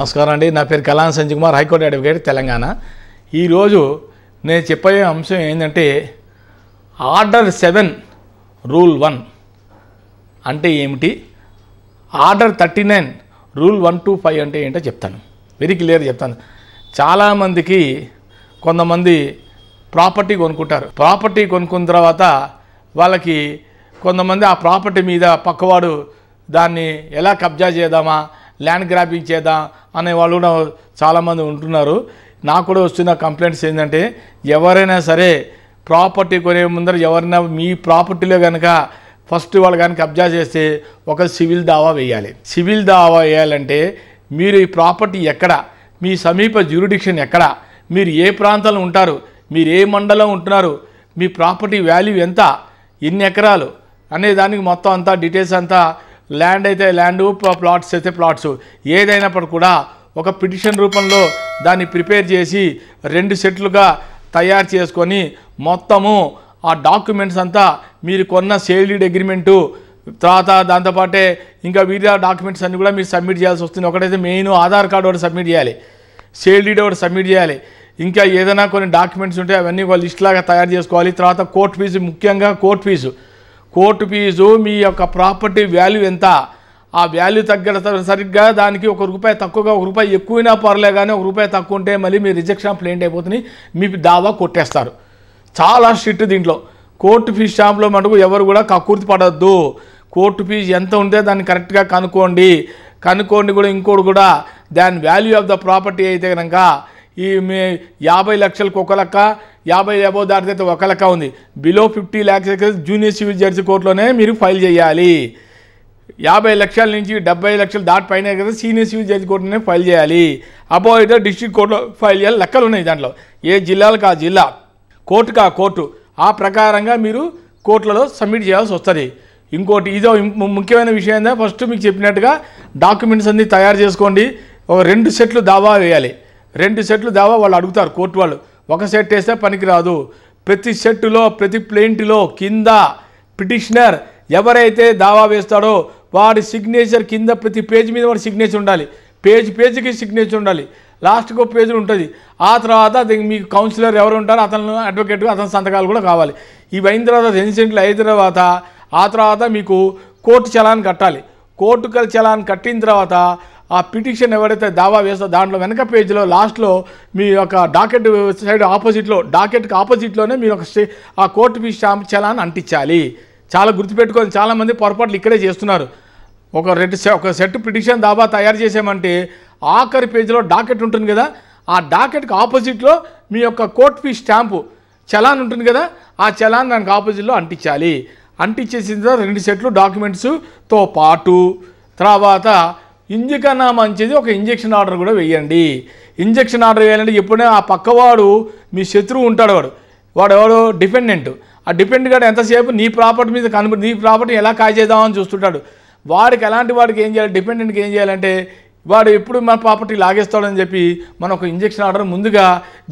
నమస్కారం అండి నా పేరు కళాన్ సంజయ్ కుమార్ హైకోర్టు అడ్వకేట్ తెలంగాణ ఈరోజు నేను చెప్పే అంశం ఏంటంటే ఆర్డర్ సెవెన్ రూల్ వన్ అంటే ఏమిటి order thirty nine rule one two five అంటే ఏంటో చెప్తాను వెరీ క్లియర్ చెప్తాను చాలామందికి కొంతమంది ప్రాపర్టీ కొనుక్కుంటారు ప్రాపర్టీ కొనుక్కున్న తర్వాత వాళ్ళకి కొంతమంది ఆ ప్రాపర్టీ మీద పక్కవాడు దాన్ని ఎలా కబ్జా చేద్దామా ల్యాండ్ గ్రాపింగ్ చేద్దాం అనే వాళ్ళు కూడా చాలామంది ఉంటున్నారు నాకు కూడా వస్తున్న కంప్లైంట్స్ ఏంటంటే ఎవరైనా సరే ప్రాపర్టీ కొనే ముందర ఎవరైనా మీ ప్రాపర్టీలో కనుక ఫస్ట్ వాళ్ళు కానీ కబ్జా చేస్తే ఒక సివిల్ దావా వేయాలి సివిల్ దావా వేయాలంటే మీరు ఈ ప్రాపర్టీ ఎక్కడ మీ సమీప జ్యూరిడిక్షన్ ఎక్కడ మీరు ఏ ప్రాంతంలో ఉంటారు మీరు ఏ మండలం ఉంటున్నారు మీ ప్రాపర్టీ వాల్యూ ఎంత ఎన్ని ఎకరాలు అనే దానికి మొత్తం అంతా డీటెయిల్స్ అంతా ల్యాండ్ అయితే ల్యాండ్ ప్లాట్స్ అయితే ప్లాట్స్ ఏదైనప్పుడు కూడా ఒక పిటిషన్ రూపంలో దాన్ని ప్రిపేర్ చేసి రెండు సెట్లుగా తయారు చేసుకొని మొత్తము ఆ డాక్యుమెంట్స్ అంతా మీరు కొన్న సేల్డ్ అగ్రిమెంటు తర్వాత దాంతోపాటే ఇంకా వీడియో డాక్యుమెంట్స్ అన్నీ కూడా మీరు సబ్మిట్ చేయాల్సి వస్తుంది ఒకటైతే మెయిన్ ఆధార్ కార్డు ఒకటి సబ్మిట్ చేయాలి సేల్ డీడ్ ఒకటి సబ్మిట్ చేయాలి ఇంకా ఏదైనా కొన్ని డాక్యుమెంట్స్ ఉంటే అవన్నీ ఒక లిస్ట్ లాగా తయారు చేసుకోవాలి తర్వాత కోర్టు ఫీజు ముఖ్యంగా కోర్టు ఫీజు కోర్టు ఫీజు మీ యొక్క ప్రాపర్టీ వాల్యూ ఎంత ఆ వాల్యూ తగ్గ సరిగ్గా దానికి ఒక రూపాయి తక్కువగా ఒక రూపాయి ఎక్కువైనా పర్లే కానీ ఒక రూపాయి తక్కువ ఉంటే మళ్ళీ మీ రిజెక్షన్ ప్లేంట్ అయిపోతుంది మీ దావా కొట్టేస్తారు చాలా స్ట్రిక్ట్ దీంట్లో కోర్టు ఫీజు షాంప్లో మటుకు ఎవరు కూడా కక్కుర్తి పడద్దు కోర్టు ఫీజు ఎంత ఉందో దాన్ని కరెక్ట్గా కనుక్కోండి కనుక్కోండి కూడా ఇంకోటి కూడా దాని వాల్యూ ఆఫ్ ద ప్రాపర్టీ అయితే కనుక ఈ మీ యాభై లక్షలకు ఒక లెక్క యాభై అబౌ అయితే ఒక లెక్క ఉంది below fifty lakhs junior civil judge కోర్టులోనే మీరు ఫైల్ చేయాలి యాభై లక్షల నుంచి డెబ్బై లక్షలు దాటి పైన కదా సీనియర్ సివిల్ జడ్జి కోర్టులోనే ఫైల్ చేయాలి అబో అయితే డిస్ట్రిక్ట్ కోర్టులో ఫైల్ చేయాలి లెక్కలు ఉన్నాయి దాంట్లో ఏ జిల్లాలకు ఆ జిల్లా కోర్టుకు ఆ కోర్టు ఆ ప్రకారంగా మీరు కోర్టులలో సబ్మిట్ చేయాల్సి వస్తుంది ఇంకోటి ఇదో ముఖ్యమైన విషయం ఏందా ఫస్ట్ మీకు చెప్పినట్టుగా డాక్యుమెంట్స్ అన్నీ తయారు చేసుకోండి ఒక రెండు సెట్లు దావా వేయాలి రెండు సెట్లు దావా వాళ్ళు అడుగుతారు కోర్టు వాళ్ళు ఒక సెట్ వేస్తే పనికిరాదు ప్రతి సెట్టులో ప్రతి ప్లేంట్లో కింద పిటిషనర్ ఎవరైతే దావా వేస్తాడో వాడి సిగ్నేచర్ కింద ప్రతి పేజ్ మీద వాడి సిగ్నేచర్ ఉండాలి పేజ్ పేజీకి సిగ్నేచర్ ఉండాలి లాస్ట్కి ఒక పేజీ ఉంటుంది ఆ తర్వాత మీకు కౌన్సిలర్ ఎవరు ఉంటారో అతను అడ్వకేట్గా అతని సంతకాలు కూడా కావాలి ఇవి అయిన తర్వాత సెంట్లు అయిన తర్వాత ఆ తర్వాత మీకు కోర్టు చలాన్ కట్టాలి కోర్టు చలాన్ కట్టిన తర్వాత ఆ పిటిషన్ ఎవరైతే దావా వేస్తో దాంట్లో వెనక పేజీలో లాస్ట్లో మీ యొక్క డాకెట్ సైడ్ ఆపోజిట్లో డాకెట్కి ఆపోజిట్లోనే మీరు ఒక ఆ కోర్టు ఫీ స్టాంప్ చలాన్ అంటించాలి చాలా గుర్తుపెట్టుకొని చాలామంది పొరపాట్లు ఇక్కడే చేస్తున్నారు ఒక రెండు ఒక సెట్ పిటిషన్ దాబా తయారు చేసామంటే ఆఖరి పేజీలో డాకెట్ ఉంటుంది కదా ఆ డాకెట్కి ఆపోజిట్లో మీ యొక్క కోర్ట్ ఫీ స్టాంపు చలాన్ ఉంటుంది కదా ఆ చలాన్ దానికి ఆపోజిట్లో అంటించాలి అంటించేసిన తర్వాత రెండు సెట్లు డాక్యుమెంట్స్తో పాటు తర్వాత ఇంజకన్నా మంచిది ఒక ఇంజెక్షన్ ఆర్డర్ కూడా వేయండి ఇంజెక్షన్ ఆర్డర్ వేయాలంటే ఎప్పుడైనా ఆ పక్కవాడు మీ శత్రువు ఉంటాడు వాడు వాడు ఎవడు డిపెండెంట్ ఆ డిపెండ్ గాడు ఎంతసేపు నీ ప్రాపర్టీ మీద కను నీ ప్రాపర్టీ ఎలా కాజేద్దామని చూస్తుంటాడు వాడికి ఎలాంటి వాడికి ఏం చేయాలి డిపెండెంట్కి ఏం చేయాలంటే వాడు ఎప్పుడు మన ప్రాపర్టీ లాగేస్తాడని చెప్పి మనం ఒక ఇంజక్షన్ ఆర్డర్ ముందుగా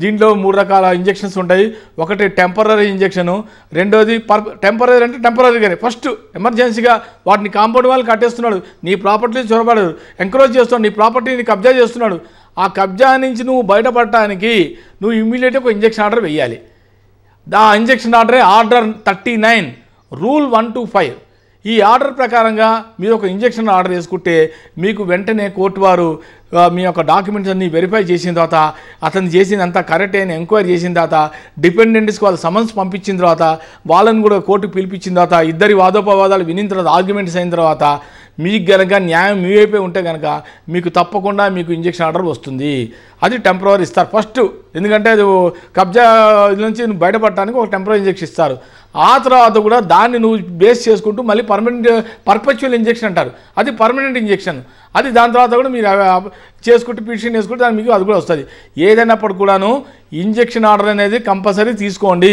దీంట్లో మూడు రకాల ఇంజక్షన్స్ ఉంటాయి ఒకటి టెంపరీ ఇంజక్షను రెండోది పర్ టెంపరీ అంటే టెంపరీగానే ఫస్ట్ ఎమర్జెన్సీగా వాటిని కాంపౌండ్ వాళ్ళు కట్టేస్తున్నాడు నీ ప్రాపర్టీ చొరబడు ఎంకరేజ్ చేస్తున్నాడు నీ ప్రాపర్టీని కబ్జా చేస్తున్నాడు ఆ కబ్జా నుంచి నువ్వు బయటపడటానికి నువ్వు ఇమ్మీడియట్గా ఒక ఇంజక్షన్ ఆర్డర్ వేయాలి ఆ ఇంజక్షన్ ఆర్డరే order thirty nine rule one two five ఈ ఆర్డర్ ప్రకారంగా మీరు ఒక ఇంజెక్షన్ ఆర్డర్ చేసుకుంటే మీకు వెంటనే కోర్టు వారు మీ యొక్క డాక్యుమెంట్స్ అన్నీ వెరిఫై చేసిన తర్వాత అతను చేసిందంతా కరెక్ట్ అని ఎంక్వైరీ చేసిన తర్వాత డిపెండెంట్స్కి వాళ్ళు సమన్స్ పంపించిన తర్వాత వాళ్ళని కూడా కోర్టుకు పిలిపించిన తర్వాత ఇద్దరి వాదోపవాదాలు వినిన తర్వాత ఆర్గ్యుమెంట్స్ అయిన తర్వాత మీకు కనుక న్యాయం మీ వైపే ఉంటే కనుక మీకు తప్పకుండా మీకు ఇంజక్షన్ ఆర్డర్ వస్తుంది అది టెంపరీ ఇస్తారు ఫస్ట్ ఎందుకంటే అది కబ్జా నుంచి నువ్వు బయటపడటానికి ఒక టెంపరీ ఇంజక్షన్ ఇస్తారు ఆ తర్వాత కూడా దాన్ని నువ్వు బేస్ చేసుకుంటూ మళ్ళీ పర్మనెంట్ పర్పెచువల్ ఇంజక్షన్ అంటారు అది పర్మనెంట్ ఇంజక్షన్ అది దాని తర్వాత కూడా మీరు చేసుకుంటే పిటిషన్ వేసుకుంటే దాని మీకు అది కూడా వస్తుంది ఏదైనప్పుడు కూడాను ఇంజక్షన్ ఆర్డర్ అనేది కంపల్సరీ తీసుకోండి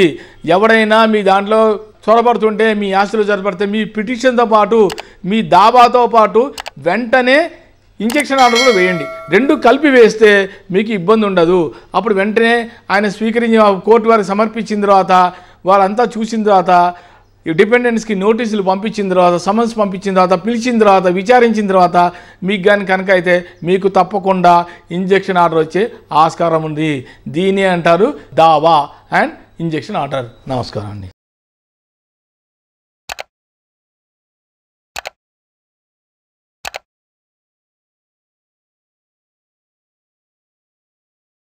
ఎవడైనా మీ దాంట్లో చొరబడుతుంటే మీ ఆస్తులు చొరబడితే మీ పిటిషన్తో పాటు మీ దాబాతో పాటు వెంటనే ఇంజెక్షన్ ఆర్డర్ కూడా వేయండి రెండు కలిపి వేస్తే మీకు ఇబ్బంది ఉండదు అప్పుడు వెంటనే ఆయన స్వీకరించి కోర్టు వారికి సమర్పించిన తర్వాత వాళ్ళంతా చూసిన తర్వాత ఈ డిపెండెన్స్కి నోటీసులు పంపించిన తర్వాత సమన్స్ పంపించిన తర్వాత పిలిచిన తర్వాత విచారించిన తర్వాత మీకు కానీ కనుక అయితే మీకు తప్పకుండా ఇంజెక్షన్ ఆర్డర్ వచ్చే ఆస్కారం ఉంది దీని అంటారు దావా అండ్ ఇంజెక్షన్ ఆర్డర్ నమస్కారం అండి